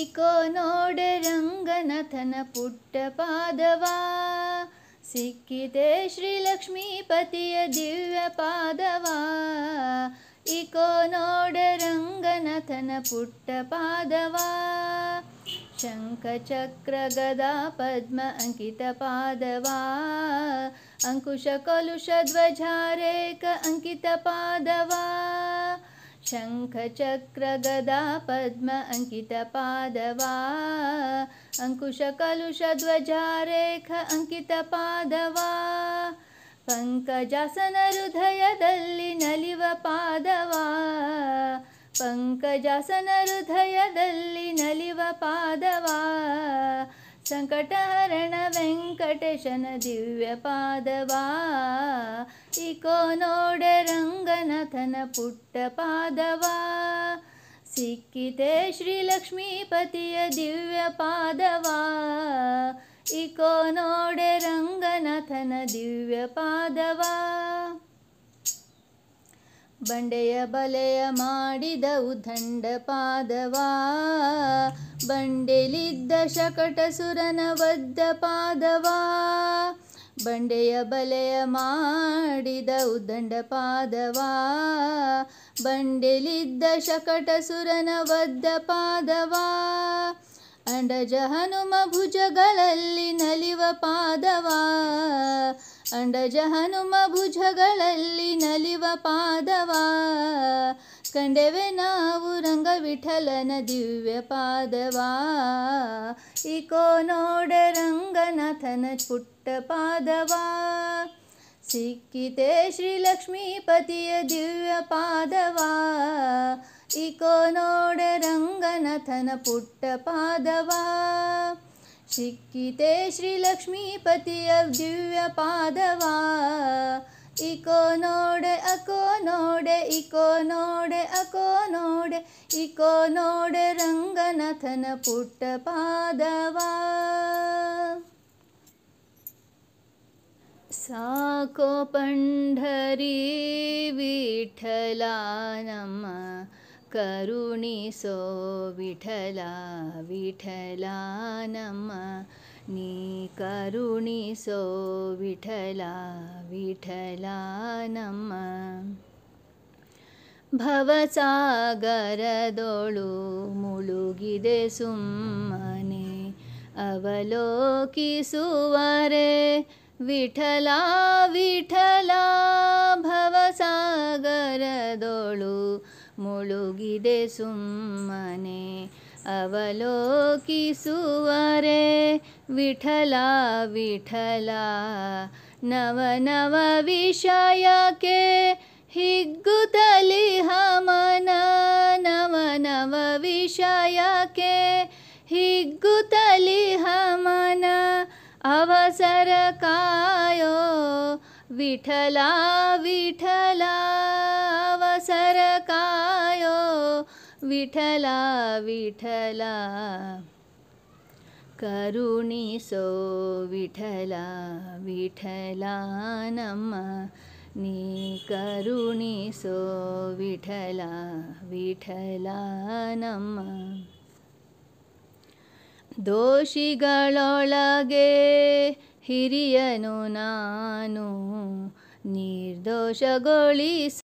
इको नोडरङ्गनाथन पुट्टपादवा सिक्किते श्रीलक्ष्मीपतीयदिव्यपादवा इको नोडरङ्गनाथन पुट्टपादवा गदा पद्म अङ्कित पादवा अङ्कुश अङ्कितपादवा अङ्कित पादवा शङ्खचक्रगदा पद्म अङ्कितपादवा अङ्कुशकलुषध्वजारेख अङ्कितपादवा ಪಂಕಜಾಸನ ಹೃದಯದಲ್ಲಿ ನಲಿವ ಪಾದವ ಪಂಕಜಾಸನ ಹೃದಯದಲ್ಲಿ ನಲಿವ ಪಾದವ ಸಂಕಟಹರಣ ವೆಂಕಟೇಶನ ದಿವ್ಯ ಪಾದವಾ ಇಕೋ ಪುಟ್ಟ ಪಾದವಾ ಸಿಕ್ಕಿತೆ ಶ್ರೀಲಕ್ಷ್ಮೀಪತಿಯ ದಿವ್ಯ ಪಾದವಾ ಇಕೋ ನೋಡೆ ರಂಗನಾಥನ ದಿವ್ಯ ಪಾದವಾ ಬಂಡೆಯ ಬಲೆಯ ಮಾಡಿದ ಉದಂಡ ಪಾದವಾ ಬಂಡೆಲಿದ್ದ ಸುರನ ವದ್ದ ಪಾದವಾ ಬಂಡೆಯ ಬಲೆಯ ಮಾಡಿದ ಉದಂಡ ಪಾದವಾ ಬಂಡೆಲಿದ್ದ ಸುರನ ವದ್ದ ಪಾದವಾ ಅಂಡಜ ಹನುಮ ಭುಜಗಳಲ್ಲಿ ನಲಿವ ಪಾದವಾ अण्ड हनुमभुज नलिव पादवा कण्डवे नाविठलन दिव्य पादवा इको नोडरङ्गनाथन पुट् पादवा सिते श्रीलक्ष्मीपतय दिव्य पादवा इको नोडरङ्गनाथन पुट पादवा चिक्किते श्रीलक्ष्मीपति अव्यपादवा इको नोड् अको नो इको नोडे अको नो इको नोडे रङ्गनथन पुट्टपादवा साको पण्ढरी विठलानम् ुणी सो विठला विठला निुणी सो विठला विठल भवसागर डोळु मुळुगिदे गिदे सुमने विठला विठला भव ಸಾಗರದೊಳು ಮುಳುಗಿದೆ ಸುಮ್ಮನೆ ಅವಲೋಕಿಸುವರೆ ವಿಠಲ ವಿಠಲ ನವ ವಿಷಯಕ್ಕೆ ಹಿಗ್ಗುತಲಿ ಹಮನ ನವ ವಿಷಯಕ್ಕೆ ಹಿಗ್ಗುತಲಿ ಹಮನ ಕಾ विठला विठला वसर कायो विठला विठला करुणी सो विठला विठला नम नी करुणी सो विठला विठला नम दोषिಗಳೊಳगे ಹಿರಿಯನು ನಾನು ನಿರ್ದೋಷಗೊಳಿಸ